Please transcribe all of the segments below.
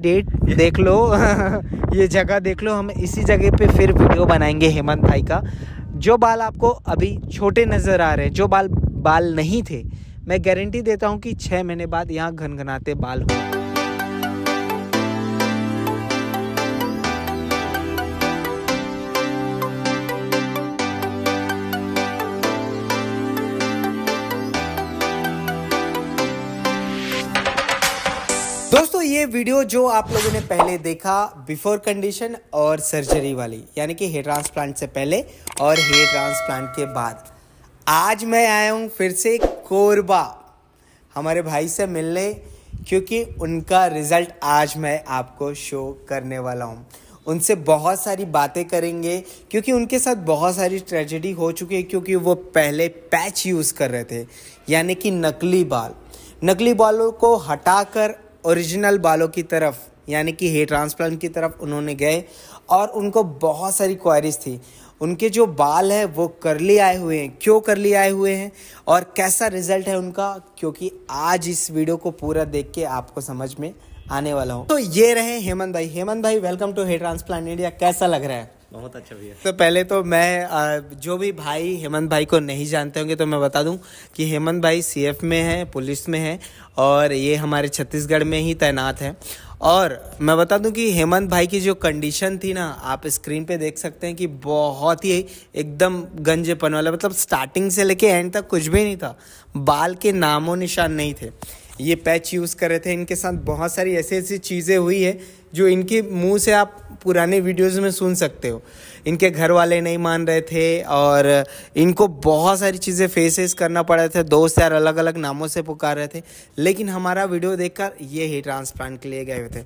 Date देख लो ये जगह देख लो हम इसी जगह पे फिर वीडियो बनाएंगे हेमंत भाई का जो बाल आपको अभी छोटे नज़र आ रहे हैं जो बाल बाल नहीं थे मैं गारंटी देता हूँ कि छः महीने बाद यहाँ घनघनाते बाल होंगे दोस्तों ये वीडियो जो आप लोगों ने पहले देखा बिफोर कंडीशन और सर्जरी वाली यानी कि हेयर ट्रांसप्लांट से पहले और हेयर ट्रांसप्लांट के बाद आज मैं आया हूँ फिर से कोरबा हमारे भाई से मिलने क्योंकि उनका रिजल्ट आज मैं आपको शो करने वाला हूँ उनसे बहुत सारी बातें करेंगे क्योंकि उनके साथ बहुत सारी ट्रेजेडी हो चुकी है क्योंकि वो पहले पैच यूज़ कर रहे थे यानी कि नकली बाल नकली बालों को हटाकर ओरिजिनल बालों की तरफ यानी कि हेयर ट्रांसप्लांट की तरफ उन्होंने गए और उनको बहुत सारी क्वारीज थी उनके जो बाल है वो करली आए हुए हैं क्यों करली आए हुए हैं और कैसा रिजल्ट है उनका क्योंकि आज इस वीडियो को पूरा देख के आपको समझ में आने वाला हूँ तो ये रहे हेमंत भाई हेमंत भाई welcome to hair transplant India कैसा लग रहा है बहुत अच्छा भैया तो पहले तो मैं जो भी भाई हेमंत भाई को नहीं जानते होंगे तो मैं बता दूं कि हेमंत भाई सीएफ में है पुलिस में है और ये हमारे छत्तीसगढ़ में ही तैनात है और मैं बता दूं कि हेमंत भाई की जो कंडीशन थी ना आप स्क्रीन पे देख सकते हैं कि बहुत ही एकदम गंजेपन वाला मतलब स्टार्टिंग से लेके एंड तक कुछ भी नहीं था बाल के नामों निशान नहीं थे ये पैच यूज़ कर रहे थे इनके साथ बहुत सारी ऐसी ऐसी चीज़ें हुई है जो इनके मुंह से आप पुराने वीडियोस में सुन सकते हो इनके घर वाले नहीं मान रहे थे और इनको बहुत सारी चीज़ें फेसेस करना पड़ा था दोस्त यार अलग अलग नामों से पुकार रहे थे लेकिन हमारा वीडियो देखकर ये ही ट्रांसप्लांट के लिए गए हुए थे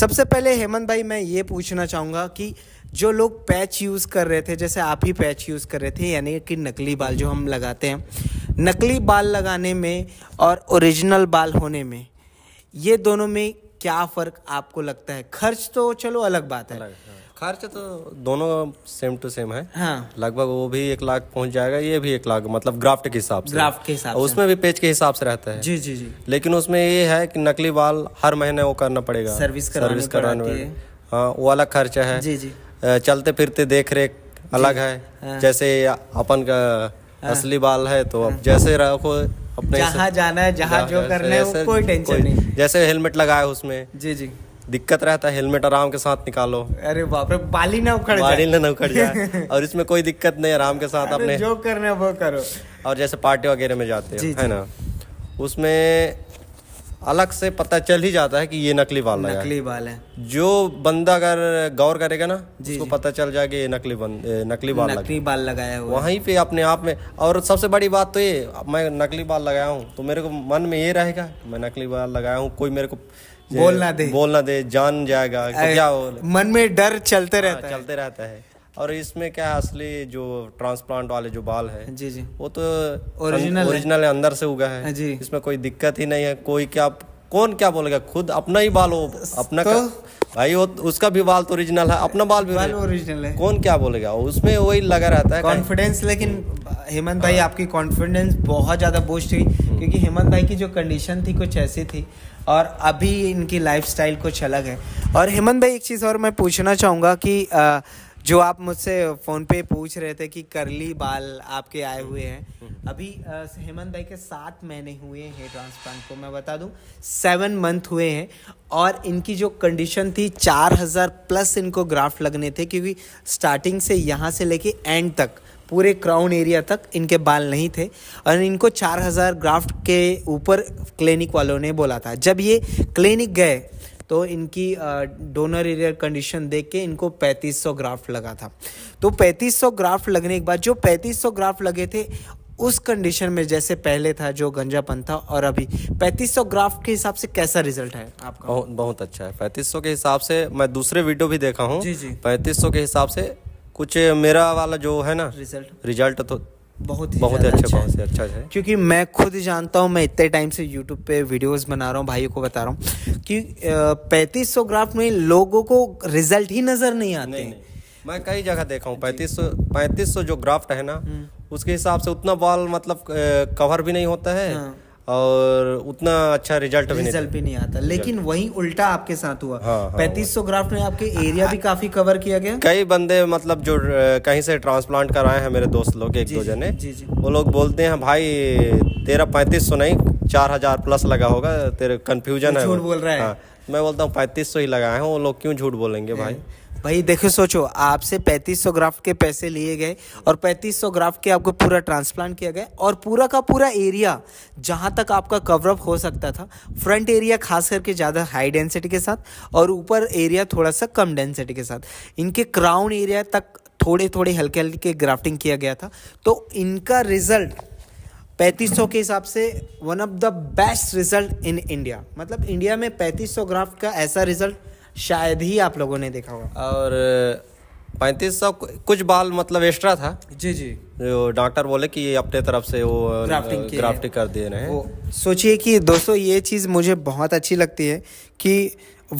सबसे पहले हेमंत भाई मैं ये पूछना चाहूँगा कि जो लोग पैच यूज़ कर रहे थे जैसे आप ही पैच यूज़ कर रहे थे यानी कि नकली बाल जो हम लगाते हैं नकली बाल लगाने में और ओरिजिनल बाल होने में ये दोनों में क्या फ़र्क आपको लगता है खर्च तो चलो अलग बात है हाँ। खर्च तो दोनों सेम टू सेम है हाँ। लगभग वो भी एक लाख पहुंच जाएगा ये भी एक लाख मतलब ग्राफ्ट के हिसाब से ग्राफ्ट के हिसाब उसमें भी पेज के हिसाब से रहता है जी जी जी लेकिन उसमें ये है कि नकली बाल हर महीने वो करना पड़ेगा सर्विस सर्विस कराने हाँ वो अलग खर्चा है जी जी चलते फिरते देख रेख अलग है हाँ। जैसे अपन का हाँ। असली बाल है तो अब हाँ। जैसे रखो अपने जहाँ जाना है जहाँ जो करना है कोई टेंशन नहीं जैसे हेलमेट लगाया उसमें जी जी दिक्कत रहता है हेलमेट आराम के साथ निकालो अरे बाप रे बाली ना उखड़ जाए बाली ना उखड़ जाए और इसमें कोई दिक्कत नहीं आराम के साथ अपने जो करना है वो करो और जैसे पार्टी वगैरह में जाते हो है ना उसमें अलग से पता चल ही जाता है कि ये नकली बाल लगा नकली बाल है जो बंदा अगर गौर करेगा ना उसको पता चल जाएगा ये नकली बन, नकली बाल नकली बाल लगाया हुआ वहीं पे अपने आप में और सबसे बड़ी बात तो ये मैं नकली बाल लगाया हूँ तो मेरे को मन में ये रहेगा मैं नकली बाल लगाया हूँ कोई मेरे को बोल ना दे बोल ना दे जान जाएगा क्या मन में डर चलते हाँ, रहता है चलते रहता है और इसमें क्या है असली जो ट्रांसप्लांट वाले जो बाल है जी जी वो तो ओरिजिनल ओरिजिनल अंदर से उगा है हाँ जी इसमें कोई दिक्कत ही नहीं है कोई क्या कौन क्या बोलेगा खुद अपना ही बाल हो अपना तो, भाई वो तो- उसका भी बाल तो ओरिजिनल है अपना बाल भी ओरिजिनल है कौन क्या बोलेगा उसमें वही लगा रहता है कॉन्फिडेंस लेकिन हेमंत भाई हाँ। आपकी कॉन्फिडेंस बहुत ज़्यादा बूस्ट हुई हम्म। क्योंकि हेमंत भाई की जो कंडीशन थी कुछ ऐसी थी और अभी इनकी लाइफ कुछ अलग है और हेमंत भाई एक चीज़ और मैं पूछना चाहूँगा कि आ, जो आप मुझसे फ़ोन पे पूछ रहे थे कि करली बाल आपके आए हुए हैं अभी हेमंत भाई के सात महीने हुए हैं ट्रांसप्लांट को मैं बता दूं सेवन मंथ हुए हैं और इनकी जो कंडीशन थी चार हज़ार प्लस इनको ग्राफ्ट लगने थे क्योंकि स्टार्टिंग से यहाँ से लेके एंड तक पूरे क्राउन एरिया तक इनके बाल नहीं थे और इनको चार हज़ार ग्राफ्ट के ऊपर क्लिनिक वालों ने बोला था जब ये क्लिनिक गए तो इनकी डोनर एरियर कंडीशन देख के इनको 3500 ग्राफ लगा था तो 3500 ग्राफ लगने के बाद जो 3500 ग्राफ लगे थे उस कंडीशन में जैसे पहले था जो गंजापन था और अभी 3500 ग्राफ के हिसाब से कैसा रिजल्ट है आपका बहुत, बहुत अच्छा है 3500 के हिसाब से मैं दूसरे वीडियो भी देखा हूँ पैंतीस सौ के हिसाब से कुछ मेरा वाला जो है ना रिजल्ट रिजल्ट तो बहुत ही बहुत अच्छा, अच्छा बहुत ही अच्छा है क्योंकि मैं खुद जानता हूँ मैं इतने टाइम से यूट्यूब पे वीडियोस बना रहा हूँ भाइयों को बता रहा हूँ कि पैंतीस सौ ग्राफ में लोगों को रिजल्ट ही नज़र नहीं आते नहीं, नहीं। मैं कई जगह देखा हूँ पैंतीस सौ पैंतीस सौ जो ग्राफ्ट है ना हम्म। उसके हिसाब से उतना बॉल मतलब कवर भी नहीं होता है हाँ। और उतना अच्छा रिजल्ट भी नहीं, भी नहीं आता लेकिन वही उल्टा आपके साथ हुआ पैतीस हाँ, हाँ, पैंतीस सौ ग्राफ्ट में आपके एरिया भी काफी कवर किया गया कई बंदे मतलब जो कहीं से ट्रांसप्लांट कराए हैं मेरे दोस्त लोग एक दो जने वो लोग बोलते हैं भाई तेरा पैंतीस सौ नहीं चार हजार प्लस लगा होगा तेरे कंफ्यूजन है बोल रहा है हाँ। मैं बोलता हूँ पैंतीस सौ ही लगाए हैं वो लोग क्यों झूठ बोलेंगे भाई भाई देखो सोचो आपसे 3500 ग्राफ्ट के पैसे लिए गए और 3500 ग्राफ्ट के आपको पूरा ट्रांसप्लांट किया गया और पूरा का पूरा एरिया जहाँ तक आपका कवरअप हो सकता था फ्रंट एरिया खास करके ज़्यादा हाई डेंसिटी के साथ और ऊपर एरिया थोड़ा सा कम डेंसिटी के साथ इनके क्राउन एरिया तक थोड़े थोड़े हल्के हल्के ग्राफ्टिंग किया गया था तो इनका रिजल्ट 3500 के हिसाब से one of the best result in India मतलब इंडिया में 3500 ग्राफ का ऐसा रिजल्ट शायद ही आप लोगों ने देखा होगा और पैंतीस सौ कुछ बाल मतलब एक्स्ट्रा था जी जी जो डॉक्टर बोले कि ये अपने तरफ से वो ग्राफ्टिंग ग्राफ्टिंग कर दिए रहे सोचिए कि दोस्तों ये चीज़ मुझे बहुत अच्छी लगती है कि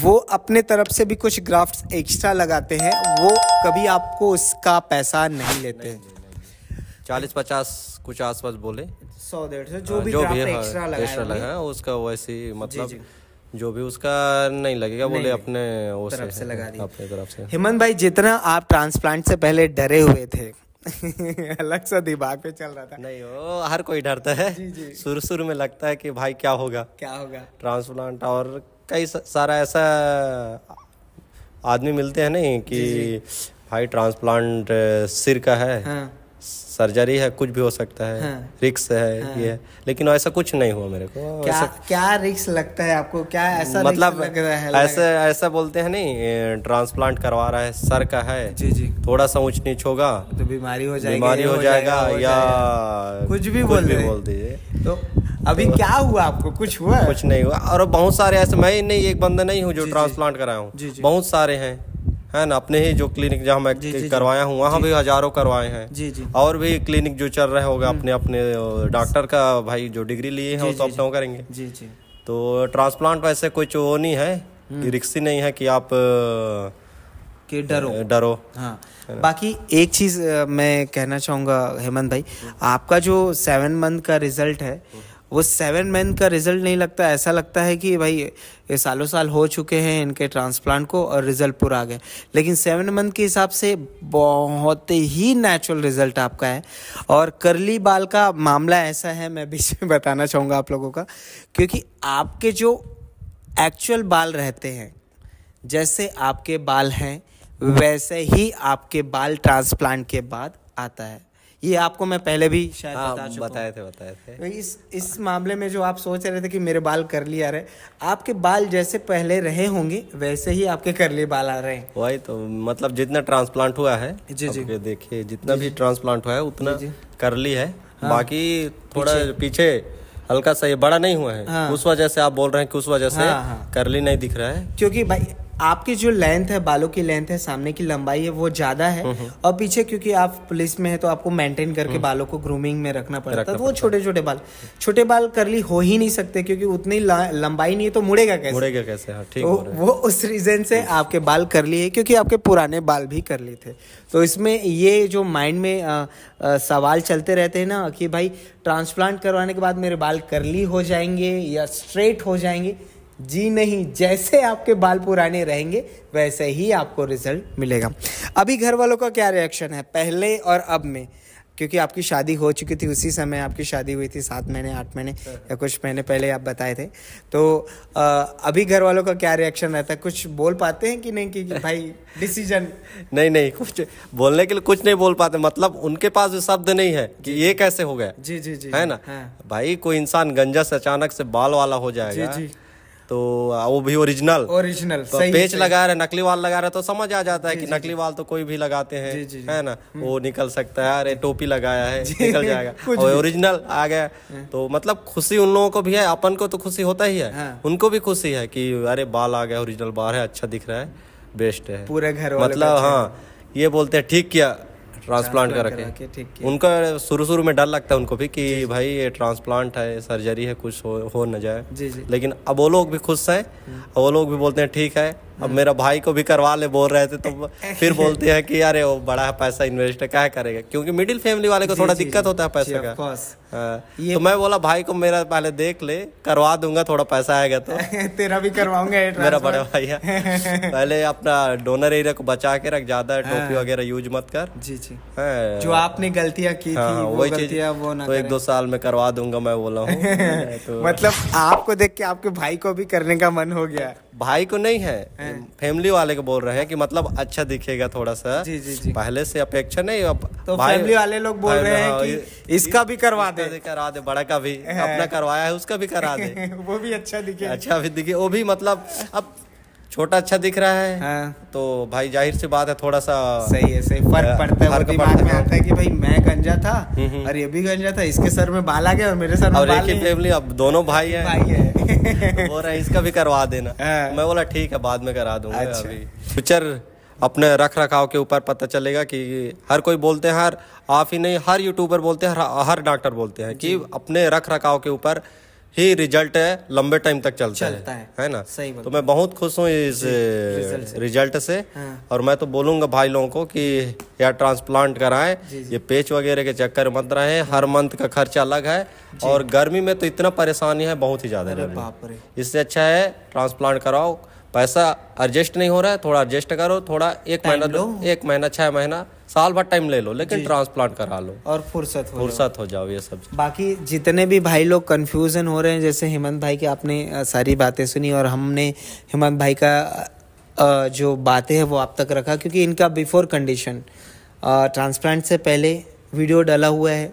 वो अपने तरफ से भी कुछ ग्राफ्ट एक्स्ट्रा लगाते हैं वो कभी आपको उसका पैसा नहीं लेते नहीं, नहीं, चालीस पचास कुछ आसपास बोले सौ डेढ़ सौ जो हाँ, भी, जो भी एक्स्ट्रा लगा, एक्स्ट्रा लगा है हाँ, उसका वैसे मतलब जी जी। जो भी उसका नहीं लगेगा बोले अपने तरफ से, लगा अपने तरफ से हेमंत भाई जितना आप ट्रांसप्लांट से पहले डरे हुए थे अलग सा दिमाग पे चल रहा था नहीं ओ हर कोई डरता है शुरू शुरू में लगता है कि भाई क्या होगा क्या होगा ट्रांसप्लांट और कई सारा ऐसा आदमी मिलते हैं नहीं कि जी जी। भाई ट्रांसप्लांट सिर का है हाँ। सर्जरी है कुछ भी हो सकता है हाँ, रिक्स है हाँ, ये है लेकिन ऐसा कुछ नहीं हुआ मेरे को क्या ऐसा, क्या रिक्स लगता है आपको क्या ऐसा मतलब लग रहा है ऐसे ऐसा बोलते हैं नहीं ट्रांसप्लांट करवा रहा है सर का है जी जी थोड़ा सा ऊंच नीच होगा तो बीमारी हो जाएगी बीमारी हो जाएगा या कुछ भी बोल बोल दीजिए तो अभी तो- क्या हुआ आपको कुछ हुआ कुछ नहीं हुआ और बहुत सारे ऐसे मैं नहीं एक बंदा नहीं हूँ जो ट्रांसप्लांट कराया हूँ बहुत सारे हैं है ना अपने ही जो क्लिनिक जहाँ मैं जी, जी, करवाया हूँ वहाँ भी हजारों करवाए हैं जी जी और भी क्लिनिक जो चल रहे होगा हम्म। अपने अपने डॉक्टर का भाई जो डिग्री लिए हैं वो तो करेंगे जी जी तो ट्रांसप्लांट वैसे कोई तो वो नहीं है रिक्सी हम्म। नहीं है कि आप कि डरो डरो हाँ बाकी एक चीज़ मैं कहना चाहूंगा हेमंत भाई हम्म। आपका जो सेवन मंथ का रिजल्ट है वो सेवन मंथ का रिजल्ट नहीं लगता ऐसा लगता है कि भाई ये सालों साल हो चुके हैं इनके ट्रांसप्लांट को और रिजल्ट पूरा आ गए लेकिन सेवन मंथ के हिसाब से बहुत ही नेचुरल रिजल्ट आपका है और करली बाल का मामला ऐसा है मैं बीच में बताना चाहूँगा आप लोगों का क्योंकि आपके जो एक्चुअल बाल रहते हैं जैसे आपके बाल हैं वैसे ही आपके बाल ट्रांसप्लांट के बाद आता है ये आपको मैं पहले भी शायद हाँ, बता बताए थे बताए थे इस इस मामले में जो आप सोच रहे थे कि मेरे बाल करली आ रहे आपके बाल जैसे पहले रहे होंगे वैसे ही आपके करली बाल आ रहे हैं वही तो मतलब जितना ट्रांसप्लांट हुआ है जी जी देखिए जितना जी, भी ट्रांसप्लांट हुआ है उतना करली है हाँ, बाकी थोड़ा पीछे हल्का सा ये बड़ा नहीं हुआ है हाँ, उस वजह से आप बोल रहे हैं कि उस वजह से हाँ, हाँ, करली नहीं दिख रहा है क्योंकि भाई आपकी जो लेंथ है बालों की लेंथ है सामने की लंबाई है वो ज्यादा है हम्म, हम्म। और पीछे क्योंकि आप पुलिस में है तो आपको मेंटेन करके हम्म। बालों को ग्रूमिंग में रखना पड़ता है तो वो छोटे छोटे बाल छोटे बाल करली हो ही नहीं सकते क्योंकि उतनी लंबाई नहीं है तो मुड़ेगा कैसे मुड़ेगा कैसे हाँ, ठीक तो वो उस रीजन से आपके बाल करली है क्योंकि आपके पुराने बाल भी करली थे तो इसमें ये जो माइंड में सवाल चलते रहते हैं ना कि भाई ट्रांसप्लांट करवाने के बाद मेरे बाल करली हो जाएंगे या स्ट्रेट हो जाएंगे जी नहीं जैसे आपके बाल पुराने रहेंगे वैसे ही आपको रिजल्ट मिलेगा अभी घर वालों का क्या रिएक्शन है पहले और अब में क्योंकि आपकी शादी हो चुकी थी उसी समय आपकी शादी हुई थी सात महीने आठ महीने या कुछ महीने पहले आप बताए थे तो आ, अभी घर वालों का क्या रिएक्शन रहता है कुछ बोल पाते हैं कि नहीं कि, भाई डिसीजन नहीं नहीं कुछ बोलने के लिए कुछ नहीं बोल पाते मतलब उनके पास शब्द नहीं है कि ये कैसे हो गया जी जी जी है ना हाँ। भाई कोई इंसान गंजा से अचानक से बाल वाला हो जाएगा जी जी तो वो भी ओरिजिनल ओरिजिनल तो सही, पेच सही। लगा रहे नकली वाल लगा रहे तो समझ आ जाता है कि नकली वाल तो कोई भी लगाते हैं है ना हम्म। वो निकल सकता है अरे टोपी लगाया है निकल जाएगा और ओरिजिनल आ गया हाँ। तो मतलब खुशी उन लोगों को भी है अपन को तो खुशी होता ही है हाँ। उनको भी खुशी है कि अरे बाल आ गया ओरिजिनल बाल है अच्छा दिख रहा है बेस्ट है पूरे घर मतलब हाँ ये बोलते हैं ठीक किया ट्रांसप्लांट कर रखे उनका शुरू शुरू में डर लगता है उनको भी कि भाई ये ट्रांसप्लांट है सर्जरी है कुछ हो, हो न जाए जी जी लेकिन अब वो लोग भी खुश हैं हम्म। वो लोग भी बोलते हैं ठीक है अब मेरा भाई को भी करवा ले बोल रहे थे तो फिर बोलते हैं कि यार वो बड़ा पैसा इन्वेस्ट क्या करेगा क्योंकि मिडिल फैमिली वाले को थोड़ा दिक्कत होता है पैसे का हाँ। तो मैं बोला भाई को मेरा पहले देख ले करवा दूंगा थोड़ा पैसा आएगा तो तेरा भी करवाऊंगा मेरा बड़ा भाई है पहले अपना डोनर एरिया को बचा के रख ज्यादा हाँ। टोपी वगैरह यूज मत कर जी जी हाँ। जो आपने गलतियां की वही चीज वो तो एक दो साल में करवा दूंगा मैं बोला हूँ तो मतलब आपको देख के आपके भाई को भी करने का मन हो गया भाई को नहीं है फैमिली वाले को बोल रहे हैं कि मतलब अच्छा दिखेगा थोड़ा सा जी जी जी पहले से अपेक्षा नहीं अब तो फैमिली वाले लोग बोल रहे हैं हाँ, कि इसका भी करवा दे करा दे बड़ा का भी अपना करवाया है उसका भी करा दे वो भी अच्छा दिखे अच्छा भी दिखे वो भी मतलब अब छोटा अच्छा दिख रहा है हाँ। तो भाई जाहिर सी बात है थोड़ा सा सही है सही फर्क पड़ता है दिमाग में आता है कि भाई मैं गंजा था हम्म, हम्म। और ये भी गंजा था इसके सर में बाल आ गया और मेरे सर में और बाल एक ही फैमिली अब दोनों भाई है भाई है बोल तो इसका भी करवा देना हाँ। मैं बोला ठीक है बाद में करा दूंगा अच्छा। अभी फ्यूचर अपने रख रखाव के ऊपर पता चलेगा कि हर कोई बोलते हैं हर आप ही नहीं हर यूट्यूबर बोलते हैं हर, हर डॉक्टर बोलते हैं कि अपने रख रखाव के ऊपर ही रिजल्ट है लंबे टाइम तक चलता, चलता है, है है ना सही तो मैं बहुत खुश हूँ इस रिजल्ट से, से। हाँ। और मैं तो बोलूंगा भाई लोगों को कि यार ट्रांसप्लांट कराए ये पेच वगैरह के चक्कर मत रहे हर मंथ का खर्चा अलग है और गर्मी में तो इतना परेशानी है बहुत ही ज़्यादा इससे अच्छा है ट्रांसप्लांट कराओ पैसा एडजस्ट नहीं हो रहा है थोड़ा एडजस्ट करो थोड़ा एक महीना दो एक महीना छह महीना साल भर टाइम ले लो लेकिन ट्रांसप्लांट करा लो और फुर्सत हो फुर्सत हो जाओ ये सब बाकी जितने भी भाई लोग कन्फ्यूज़न हो रहे हैं जैसे हेमंत भाई की आपने सारी बातें सुनी और हमने हेमंत भाई का जो बातें हैं वो आप तक रखा क्योंकि इनका बिफोर कंडीशन ट्रांसप्लांट से पहले वीडियो डाला हुआ है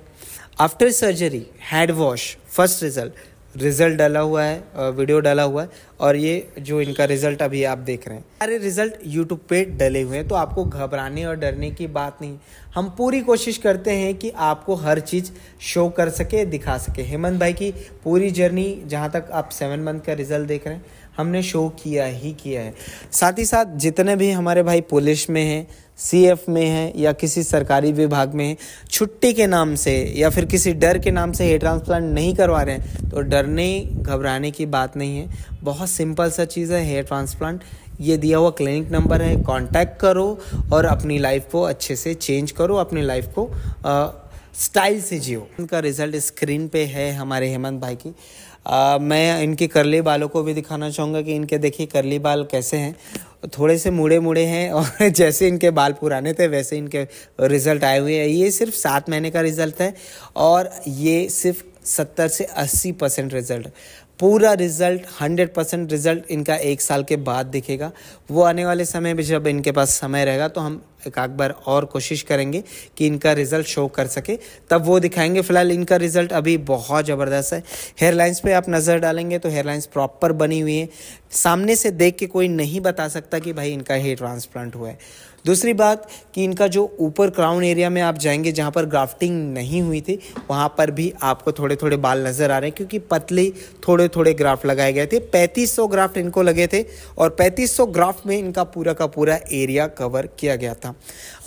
after surgery head wash first result result डाला हुआ है वीडियो डाला हुआ है और ये जो इनका रिज़ल्ट अभी आप देख रहे हैं सारे रिज़ल्ट यूट्यूब पे डले हुए हैं तो आपको घबराने और डरने की बात नहीं हम पूरी कोशिश करते हैं कि आपको हर चीज़ शो कर सके दिखा सके हेमंत भाई की पूरी जर्नी जहाँ तक आप सेवन मंथ का रिज़ल्ट देख रहे हैं हमने शो किया ही किया है साथ ही साथ जितने भी हमारे भाई पुलिस में हैं सीएफ में है या किसी सरकारी विभाग में है छुट्टी के नाम से या फिर किसी डर के नाम से हेयर ट्रांसप्लांट नहीं करवा रहे हैं तो डरने घबराने की बात नहीं है बहुत सिंपल सा चीज़ है हेयर ट्रांसप्लांट ये दिया हुआ क्लिनिक नंबर है कांटेक्ट करो और अपनी लाइफ को अच्छे से चेंज करो अपनी लाइफ को आ, स्टाइल से जियो उनका रिजल्ट स्क्रीन पे है हमारे हेमंत भाई की आ, मैं इनके करली बालों को भी दिखाना चाहूँगा कि इनके देखिए करली बाल कैसे हैं थोड़े से मुड़े मुड़े हैं और जैसे इनके बाल पुराने थे वैसे इनके रिज़ल्ट आए हुए हैं ये सिर्फ सात महीने का रिज़ल्ट है और ये सिर्फ सत्तर से अस्सी परसेंट रिज़ल्ट पूरा रिजल्ट हंड्रेड परसेंट रिजल्ट इनका एक साल के बाद दिखेगा वो आने वाले समय में जब इनके पास समय रहेगा तो हम एक आग बार और कोशिश करेंगे कि इनका रिजल्ट शो कर सके तब वो दिखाएंगे फिलहाल इनका रिजल्ट अभी बहुत ज़बरदस्त है हेयरलाइंस पे आप नज़र डालेंगे तो हेयरलाइंस प्रॉपर बनी हुई है सामने से देख के कोई नहीं बता सकता कि भाई इनका हेयर ट्रांसप्लांट हुआ है दूसरी बात कि इनका जो ऊपर क्राउन एरिया में आप जाएंगे जहाँ पर ग्राफ्टिंग नहीं हुई थी वहाँ पर भी आपको थोड़े थोड़े बाल नज़र आ रहे हैं क्योंकि पतले थोड़े थोड़े ग्राफ्ट लगाए गए थे 3500 ग्राफ्ट इनको लगे थे और 3500 ग्राफ्ट में इनका पूरा का पूरा एरिया कवर किया गया था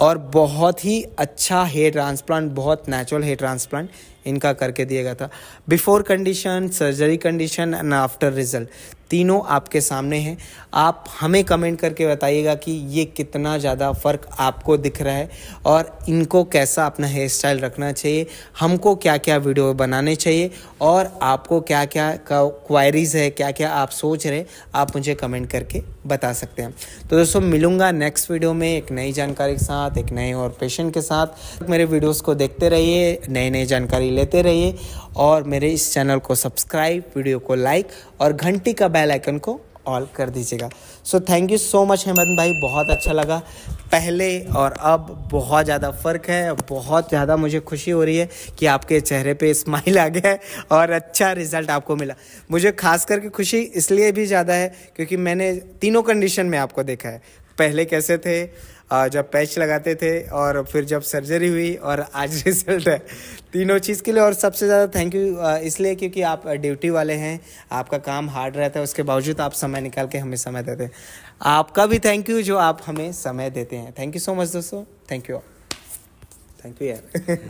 और बहुत ही अच्छा हेयर ट्रांसप्लांट बहुत नेचुरल हेयर ट्रांसप्लांट इनका करके दिया गया था before condition surgery condition and after result तीनों आपके सामने हैं आप हमें कमेंट करके बताइएगा कि ये कितना ज़्यादा फ़र्क आपको दिख रहा है और इनको कैसा अपना हेयर स्टाइल रखना चाहिए हमको क्या क्या वीडियो बनाने चाहिए और आपको क्या क्या क्वायरीज़ है क्या क्या आप सोच रहे आप मुझे कमेंट करके बता सकते हैं तो दोस्तों मिलूंगा नेक्स्ट वीडियो में एक नई जानकारी के साथ एक नए और पेशेंट के साथ मेरे वीडियोज़ को देखते रहिए नए नए जानकारी लेते रहिए और मेरे इस चैनल को सब्सक्राइब वीडियो को लाइक और घंटी का बेल आइकन को ऑल कर दीजिएगा so thank you so much Hemant भाई बहुत अच्छा लगा पहले और अब बहुत ज़्यादा फ़र्क है बहुत ज़्यादा मुझे खुशी हो रही है कि आपके चेहरे पे स्माइल आ गया है और अच्छा रिज़ल्ट आपको मिला मुझे खास करके खुशी इसलिए भी ज़्यादा है क्योंकि मैंने तीनों कंडीशन में आपको देखा है पहले कैसे थे जब पैच लगाते थे और फिर जब सर्जरी हुई और आज रिजल्ट है तीनों चीज़ के लिए और सबसे ज़्यादा थैंक यू इसलिए क्योंकि आप ड्यूटी वाले हैं आपका काम हार्ड रहता है उसके बावजूद आप समय निकाल के हमें समय देते हैं आपका भी थैंक यू जो आप हमें समय देते हैं थैंक यू सो मच दोस्तों थैंक यू थैंक यू यार